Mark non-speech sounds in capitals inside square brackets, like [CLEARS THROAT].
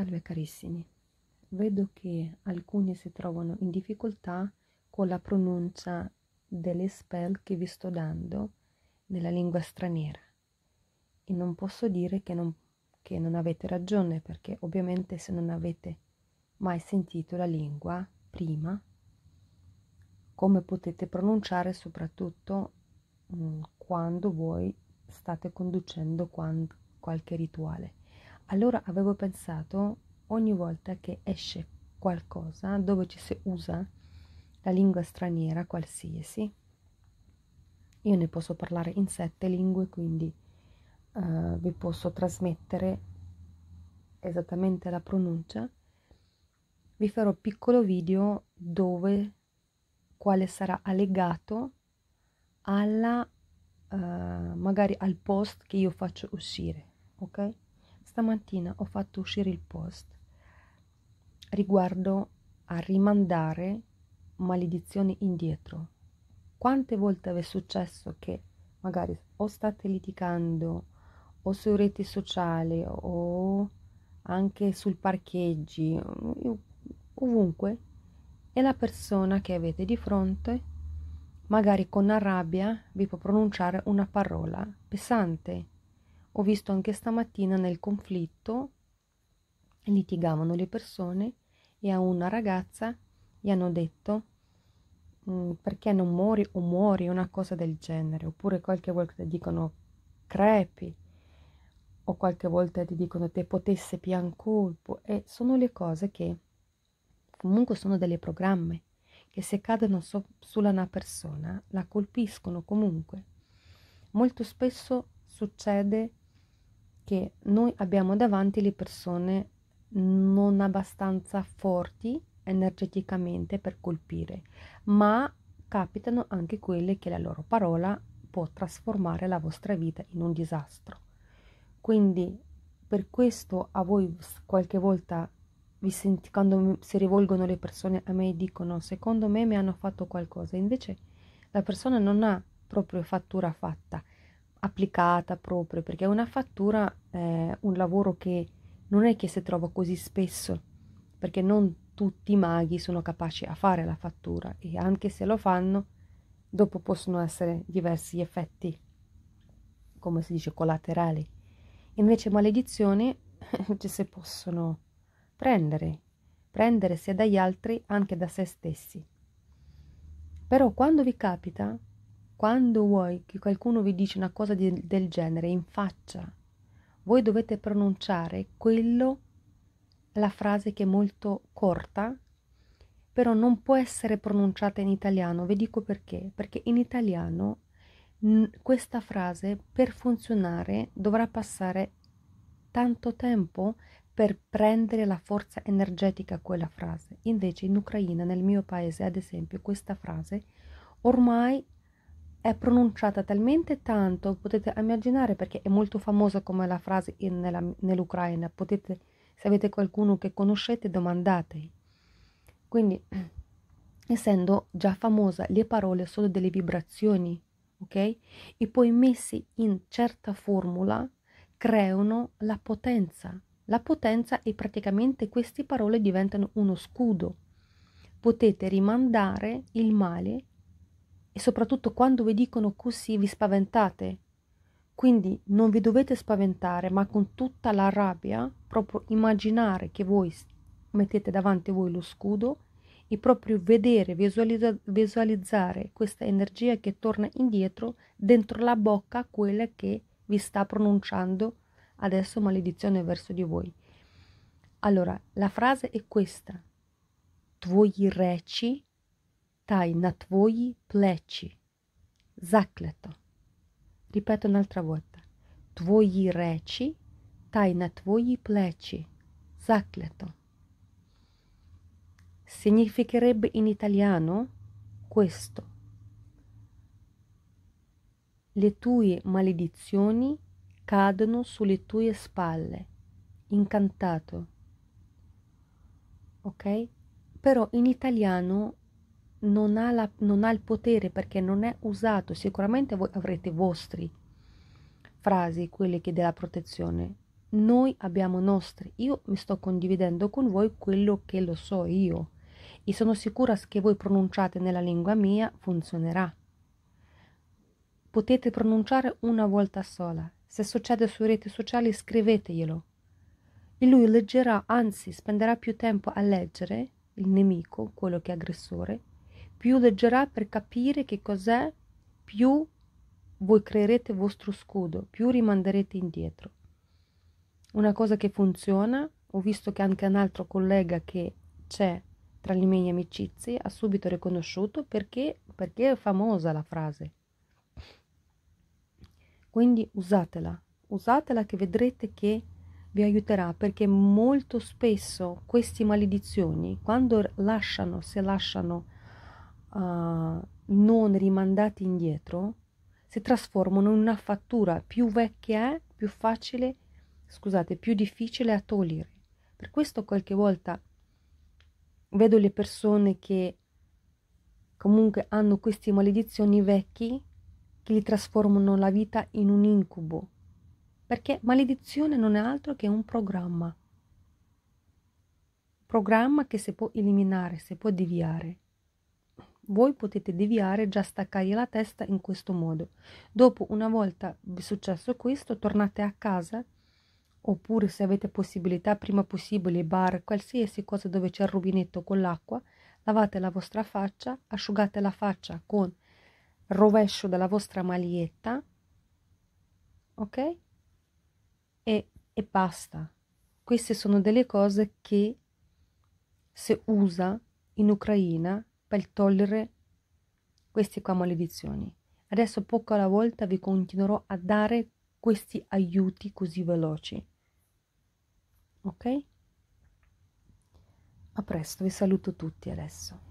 Salve carissimi, vedo che alcuni si trovano in difficoltà con la pronuncia delle spell che vi sto dando nella lingua straniera e non posso dire che non, che non avete ragione perché ovviamente se non avete mai sentito la lingua prima come potete pronunciare soprattutto mh, mm, quando voi state conducendo quando, qualche rituale allora avevo pensato ogni volta che esce qualcosa dove ci si usa la lingua straniera qualsiasi, io ne posso parlare in sette lingue, quindi uh, vi posso trasmettere esattamente la pronuncia. Vi farò piccolo video dove quale sarà allegato alla uh, magari al post che io faccio uscire, ok? stamattina ho fatto uscire il post riguardo a rimandare maledizioni indietro. Quante volte è successo che magari o state litigando o su reti sociali o anche sul parcheggi, ovunque, e la persona che avete di fronte, magari con la rabbia, vi può pronunciare una parola pesante ho visto anche stamattina nel conflitto, litigavano le persone e a una ragazza gli hanno detto mm, perché non muori o muori, una cosa del genere, oppure qualche volta dicono crepi o qualche volta ti dicono te potesse pian colpo e sono le cose che comunque sono delle programme che se cadono so- sulla una persona la colpiscono comunque. Molto spesso succede che noi abbiamo davanti le persone non abbastanza forti energeticamente per colpire, ma capitano anche quelle che la loro parola può trasformare la vostra vita in un disastro. Quindi per questo a voi qualche volta senti, quando si rivolgono le persone a me e dicono secondo me mi hanno fatto qualcosa, invece la persona non ha proprio fattura fatta applicata proprio, perché una fattura è un lavoro che non è che si trova così spesso, perché non tutti i maghi sono capaci a fare la fattura e anche se lo fanno, dopo possono essere diversi effetti, come si dice, collaterali. Invece maledizioni [LAUGHS] ci cioè, si possono prendere, prendere sia dagli altri anche da se stessi. Però quando vi capita, quando vuoi che qualcuno vi dice una cosa di, del genere in faccia, voi dovete pronunciare quello, la frase che è molto corta, però non può essere pronunciata in italiano. Vi dico perché. Perché in italiano questa frase per funzionare dovrà passare tanto tempo per prendere la forza energetica a quella frase. Invece in Ucraina, nel mio paese, ad esempio, questa frase ormai è pronunciata talmente tanto, potete immaginare perché è molto famosa come la frase in, nella, nell'Ucraina, potete, se avete qualcuno che conoscete domandate. Quindi, [CLEARS THROAT] essendo già famosa, le parole sono delle vibrazioni, ok? E poi messi in certa formula creano la potenza. La potenza è praticamente queste parole diventano uno scudo. Potete rimandare il male e soprattutto quando vi dicono così vi spaventate. Quindi non vi dovete spaventare, ma con tutta la rabbia, proprio immaginare che voi mettete davanti a voi lo scudo e proprio vedere, visualizza, visualizzare questa energia che torna indietro dentro la bocca quella che vi sta pronunciando adesso maledizione verso di voi. Allora, la frase è questa. Tuoi речі Stai на твої pleci. Zacleto. Ripeto un'altra volta. Твої reci Тай на твої pleci. Zacleto. Significherebbe in italiano questo. Le tue maledizioni cadono sulle tue spalle. Incantato. Ok? Però in italiano non ha, la, non ha il potere perché non è usato. Sicuramente voi avrete vostri frasi, quelle che della protezione. Noi abbiamo nostri. Io mi sto condividendo con voi quello che lo so io e sono sicura che voi pronunciate nella lingua mia funzionerà. Potete pronunciare una volta sola. Se succede su reti sociali scriveteglielo. E lui leggerà, anzi spenderà più tempo a leggere il nemico, quello che è aggressore, più leggerà per capire che cos'è, più voi creerete vostro scudo, più rimanderete indietro. Una cosa che funziona, ho visto che anche un altro collega che c'è tra le mie amicizie ha subito riconosciuto perché, perché è famosa la frase. Quindi usatela, usatela che vedrete che vi aiuterà perché molto spesso queste maledizioni quando lasciano, se lasciano eh, non rimandati indietro si trasformano in una fattura più vecchia è, più facile, scusate, più difficile a togliere. Per questo qualche volta vedo le persone che comunque hanno queste maledizioni vecchi che li trasformano la vita in un incubo. Perché maledizione non è altro che un programma. Programma che si può eliminare, si può deviare voi potete deviare già staccare la testa in questo modo. Dopo una volta successo questo, tornate a casa oppure se avete possibilità prima possibile bar, qualsiasi cosa dove c'è il rubinetto con l'acqua, lavate la vostra faccia, asciugate la faccia con il rovescio della vostra maglietta, ok? E, e basta. Queste sono delle cose che se usa in Ucraina per togliere queste qua maledizioni. Adesso poco alla volta vi continuerò a dare questi aiuti così veloci. Ok? A presto, vi saluto tutti adesso.